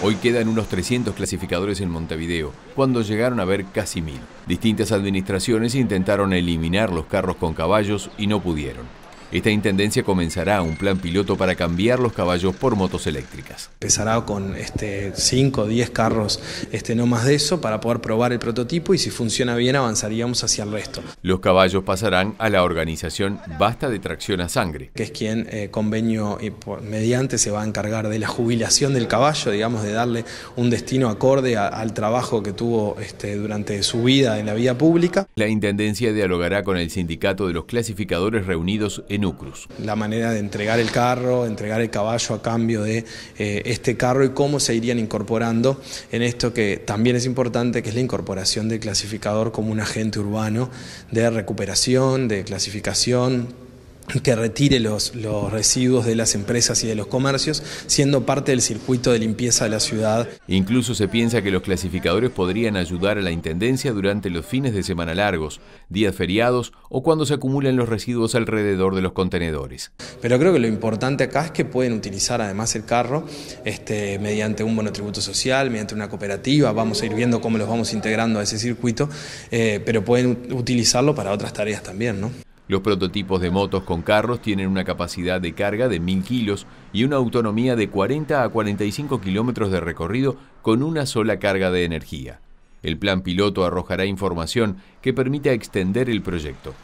Hoy quedan unos 300 clasificadores en Montevideo, cuando llegaron a ver casi mil. Distintas administraciones intentaron eliminar los carros con caballos y no pudieron. Esta intendencia comenzará un plan piloto para cambiar los caballos por motos eléctricas. Empezará con 5 este, o 10 carros, este, no más de eso, para poder probar el prototipo y si funciona bien avanzaríamos hacia el resto. Los caballos pasarán a la organización Basta de Tracción a Sangre. Que es quien eh, convenio y mediante se va a encargar de la jubilación del caballo, digamos, de darle un destino acorde al trabajo que tuvo este, durante su vida en la vía pública. La Intendencia dialogará con el sindicato de los clasificadores reunidos en la manera de entregar el carro, entregar el caballo a cambio de eh, este carro y cómo se irían incorporando en esto que también es importante, que es la incorporación del clasificador como un agente urbano de recuperación, de clasificación que retire los, residuos de las empresas y de los comercios, siendo parte del circuito de limpieza de la ciudad. Incluso se piensa que los clasificadores podrían ayudar a la Intendencia durante los fines de semana largos, días feriados o cuando se acumulan los residuos alrededor de los contenedores. Pero creo que lo importante acá es que pueden utilizar además el carro este, mediante un tributo social, mediante una cooperativa, vamos a ir viendo cómo los vamos integrando a ese circuito, eh, pero pueden utilizarlo para otras tareas también. ¿no? Los prototipos de motos con carros tienen una capacidad de carga de 1000 kilos y una autonomía de 40 a 45 kilómetros de recorrido con una sola carga de energía. El plan piloto arrojará información que permita extender el proyecto.